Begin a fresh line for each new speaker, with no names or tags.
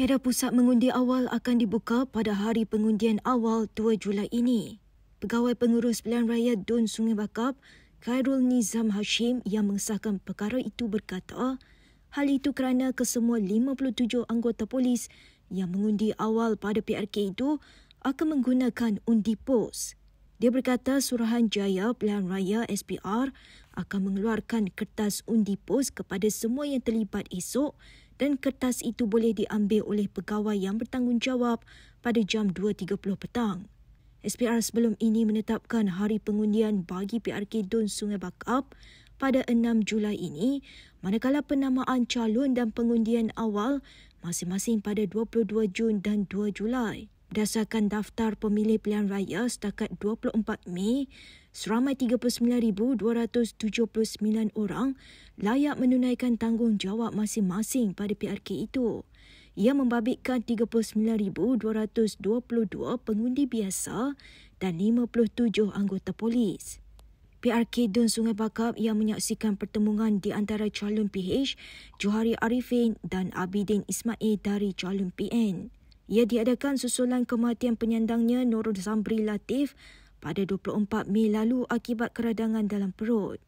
Tiada pusat mengundi awal akan dibuka pada hari pengundian awal 2 Julai ini. Pegawai Pengurus Pilihan Raya Dun Sungai Bakap, Khairul Nizam Hashim yang mengesahkan perkara itu berkata, hal itu kerana kesemua 57 anggota polis yang mengundi awal pada PRK itu akan menggunakan undi pos. Dia berkata Suruhanjaya Pilihan Raya SPR akan mengeluarkan kertas undi pos kepada semua yang terlibat esok dan kertas itu boleh diambil oleh pegawai yang bertanggungjawab pada jam 2.30 petang. SPR sebelum ini menetapkan hari pengundian bagi PRK Dun Sungai Bakap pada 6 Julai ini, manakala penamaan calon dan pengundian awal masing-masing pada 22 Jun dan 2 Julai. Berdasarkan daftar pemilih pilihan raya setakat 24 Mei, seramai 39,279 orang layak menunaikan tanggungjawab masing-masing pada PRK itu. Ia membabitkan 39,222 pengundi biasa dan 57 anggota polis. PRK Dun Sungai Bakap yang menyaksikan pertemuan di antara calon PH Johari Arifin dan Abidin Ismail dari calon PN. Ia diadakan susulan kematian penyandangnya Nurul Zambri Latif pada 24 Mei lalu akibat keradangan dalam perut.